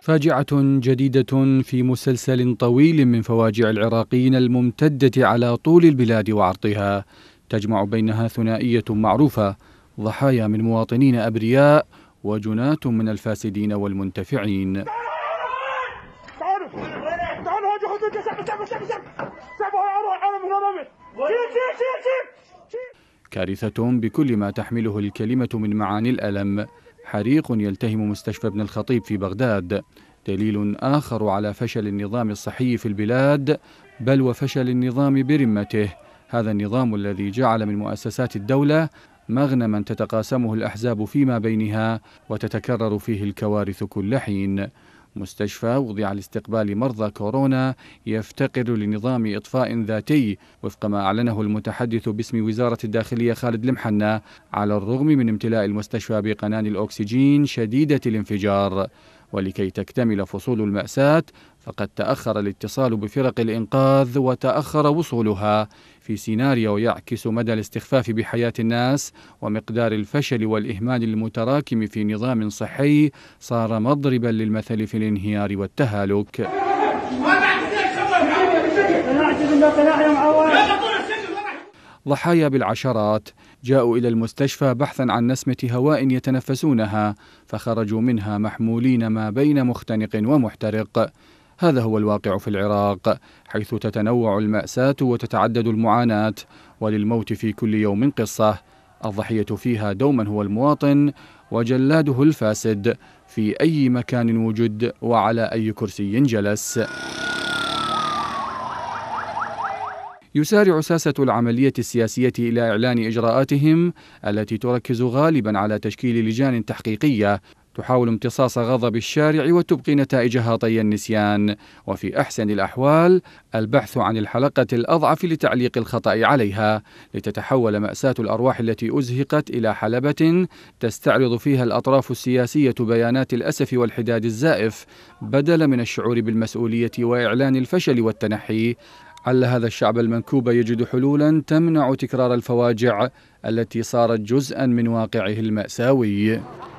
فاجعة جديدة في مسلسل طويل من فواجع العراقيين الممتدة على طول البلاد وعرضها تجمع بينها ثنائية معروفة ضحايا من مواطنين أبرياء وجناة من الفاسدين والمنتفعين تعالوا تعالوا تعالوا كارثة بكل ما تحمله الكلمة من معاني الألم حريق يلتهم مستشفى ابن الخطيب في بغداد دليل آخر على فشل النظام الصحي في البلاد بل وفشل النظام برمته هذا النظام الذي جعل من مؤسسات الدولة مغنما تتقاسمه الأحزاب فيما بينها وتتكرر فيه الكوارث كل حين مستشفى وضع لاستقبال مرضى كورونا يفتقر لنظام إطفاء ذاتي وفق ما أعلنه المتحدث باسم وزارة الداخلية خالد لمحنة على الرغم من امتلاء المستشفى بقنان الأكسجين شديدة الانفجار ولكي تكتمل فصول المأساة فقد تأخر الاتصال بفرق الإنقاذ وتأخر وصولها في سيناريو يعكس مدى الاستخفاف بحياة الناس ومقدار الفشل والإهمال المتراكم في نظام صحي صار مضربا للمثل في الانهيار والتهالك ضحايا بالعشرات جاءوا إلى المستشفى بحثا عن نسمة هواء يتنفسونها فخرجوا منها محمولين ما بين مختنق ومحترق هذا هو الواقع في العراق حيث تتنوع المأساة وتتعدد المعاناة وللموت في كل يوم قصة الضحية فيها دوما هو المواطن وجلاده الفاسد في أي مكان وجد وعلى أي كرسي جلس يسارع ساسة العملية السياسية إلى إعلان إجراءاتهم التي تركز غالبا على تشكيل لجان تحقيقية تحاول امتصاص غضب الشارع وتبقي نتائج هاطي النسيان وفي أحسن الأحوال البحث عن الحلقة الأضعف لتعليق الخطأ عليها لتتحول مأساة الأرواح التي أزهقت إلى حلبة تستعرض فيها الأطراف السياسية بيانات الأسف والحداد الزائف بدلا من الشعور بالمسؤولية وإعلان الفشل والتنحي عل هذا الشعب المنكوب يجد حلولا تمنع تكرار الفواجع التي صارت جزءا من واقعه المأساوي